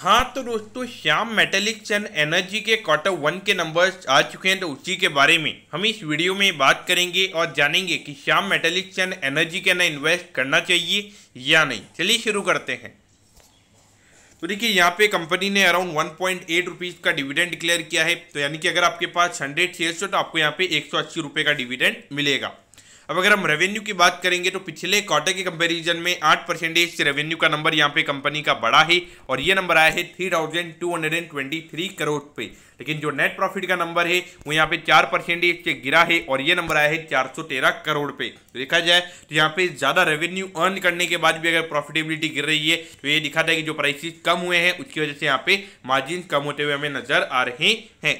हाँ तो दोस्तों श्याम मेटेलिक्स चैन एनर्जी के क्वार्टर वन के नंबर्स आ चुके हैं तो उसी के बारे में हम इस वीडियो में बात करेंगे और जानेंगे कि श्याम मेटेलिक्स चैन एनर्जी के अंदर इन्वेस्ट करना चाहिए या नहीं चलिए शुरू करते हैं तो देखिए यहाँ पे कंपनी ने around one point eight rupees का डिविडेंड डिक्लेयर किया है तो यानी कि अगर आपके पास हंड्रेड शेयर्स हो तो आपको यहाँ पे एक सौ अस्सी रुपये का डिविडेंड मिलेगा अब अगर हम रेवेन्यू की बात करेंगे तो पिछले क्वार्टर के कंपैरिजन में आठ परसेंटेज रेवेन्यू का नंबर यहाँ पे कंपनी का बड़ा है और ये नंबर आया है three thousand two hundred and twenty three crore पे लेकिन जो नेट प्रॉफिट का नंबर है वो यहाँ पे चार परसेंटेज से गिरा है और ये नंबर आया है चार सौ तेरह करोड़ पे तो देखा जाए तो यहाँ पे ज़्यादा रेवेन्यू अर्न करने के बाद भी अगर प्रॉफिटेबिलिटी गिर रही है तो ये दिखाता है कि जो प्राइसिस कम हुए हैं उसकी वजह से यहाँ पे मार्जिन कम होते हुए हमें नजर आ रहे हैं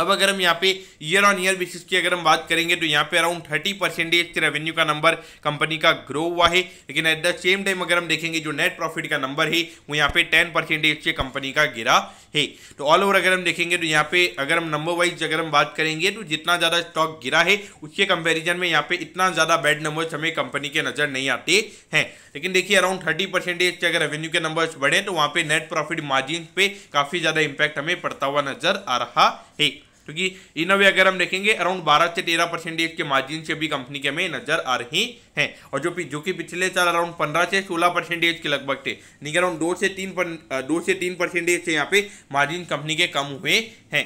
अब अगर हम यहाँ पे ईयर ऑन ईयर बेसिस की अगर हम बात करेंगे तो यहाँ पे अराउंड थर्टी परसेंटेज रेवेन्यू का नंबर कंपनी का ग्रो हुआ है लेकिन एट द सेम टाइम अगर हम देखेंगे जो नेट प्रॉफिट का नंबर है वो यहाँ पे टेन परसेंटेज से कंपनी का गिरा है तो ऑल ओवर अगर हम देखेंगे तो यहाँ पे अगर हम नंबर वाइज अगर हम बात करेंगे तो जितना ज़्यादा स्टॉक गिरा है उसके कंपेरिजन में यहाँ पे इतना ज़्यादा बैड नंबर्स हमें कंपनी के नज़र नहीं आते हैं लेकिन देखिए अराउंड थर्टी परसेंटेज से अगर रेवेन्यू के नंबर्स बढ़े तो वहाँ पे नेट प्रॉफिट मार्जिन पे काफ़ी ज़्यादा इम्पैक्ट हमें पड़ता हुआ नज़र आ रहा है क्योंकि इन अवे अगर हम देखेंगे अराउंड 12 से 13 परसेंटेज के मार्जिन से भी कंपनी के हमें नजर आ रही हैं और जो जो कि पिछले साल अराउंड 15 से 16 परसेंटेज के लगभग थे नहीं अराउंड दो से तीन पर, दो से तीन परसेंटेज से यहाँ पे मार्जिन कंपनी के कम हुए हैं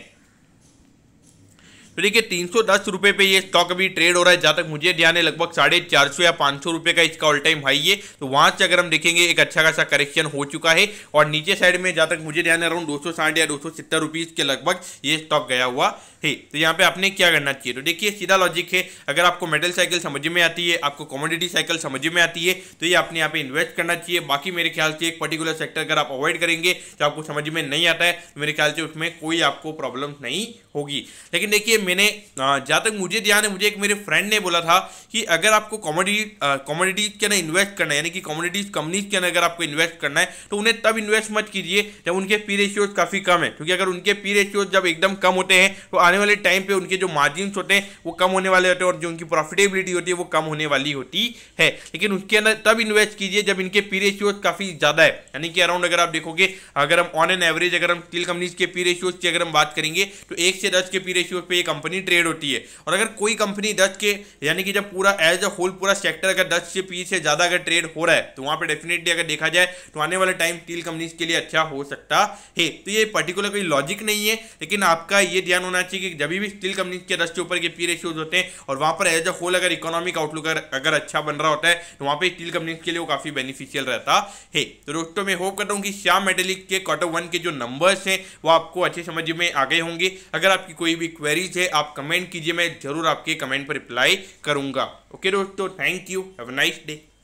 तो देखिए तीन सौ दस रुपये पे ये स्टॉक अभी ट्रेड हो रहा है जहाँ तक मुझे ध्यान है लगभग साढ़े चार सौ या पाँच सौ रुपये का इसका ऑल टाइम हाई है तो वहाँ से अगर हम देखेंगे एक अच्छा खासा करेक्शन हो चुका है और नीचे साइड में जहाँ तक मुझे ध्यान है अराउंड दो सौ साठ या दो सौ सत्तर के लगभग ये स्टॉक गया हुआ है तो यहाँ पे आपने क्या करना चाहिए तो देखिए सीधा लॉजिक है अगर आपको मेटल साइकिल समझ में आती है आपको कॉमोडिटी साइकिल समझ में आती है तो ये आपने यहाँ पे इन्वेस्ट करना चाहिए बाकी मेरे ख्याल से एक पर्टिकुलर सेक्टर अगर आप अवॉइड करेंगे तो आपको समझ में नहीं आता है तो मेरे ख्याल से उसमें कोई आपको प्रॉब्लम नहीं होगी लेकिन देखिए मैंने जहाँ तक मुझे ध्यान है मुझे एक मेरे फ्रेंड ने बोला था कि अगर आपको कॉमोडिटी कॉमोडिटीज़ के ना इन्वेस्ट करना है यानी कि कॉमोडिटीज़ कंपनीज के ना अगर आपको इन्वेस्ट करना है तो उन्हें तब इन्वेस्ट मत कीजिए जब उनके पी रेशियोज काफ़ी कम है क्योंकि अगर उनके पी रेशियोज जब एकदम कम होते हैं तो आने वाले टाइम पर उनके जो मार्जिन होते हैं वो कम होने वाले होते हैं और जो उनकी प्रॉफिटेबिलिटी होती है वो कम होने वाली होती है लेकिन उसके अंदर तब इन्वेस्ट कीजिए जब इनके पी रेशियोज काफ़ी ज़्यादा है यानी कि अराउंड अगर आप देखोगे अगर हम ऑन एन एवरेज अगर हम स्टील कंपनीज के पी रेशियोज की अगर हम बात करेंगे तो एक से दस के पी रेशियोज पर एक कंपनी ट्रेड होती है और अगर कोई कंपनी दस के यानी कि जब पूरा एज अ होल पूरा सेक्टर अगर दस से पी से ज़्यादा अगर ट्रेड हो रहा है तो वहाँ पर डेफिनेटली अगर देखा जाए तो आने वाले टाइम स्टील कंपनीज के लिए अच्छा हो सकता है तो ये पर्टिकुलर कोई लॉजिक नहीं है लेकिन आपका ये ध्यान होना चाहिए कि जब भी स्टील कंपनीज के दस के ऊपर के पी रेशियोज होते हैं और वहाँ पर एज अ होल अगर इकोनॉमिक आउटलुक अगर अच्छा बन रहा होता है तो वहाँ पर स्टील कंपनीज के लिए वो काफ़ी बेनिफिशियल रहता है तो दोस्तों मैं होप करता हूँ कि श्याम मेटेलिक के क्वार्टर वन के जो नंबर्स हैं वो आपको अच्छे समझ में आ गए होंगे अगर आपकी कोई भी क्वेरीज है आप कमेंट कीजिए मैं जरूर आपके कमेंट पर रिप्लाई करूंगा ओके दोस्तों thank you have nice day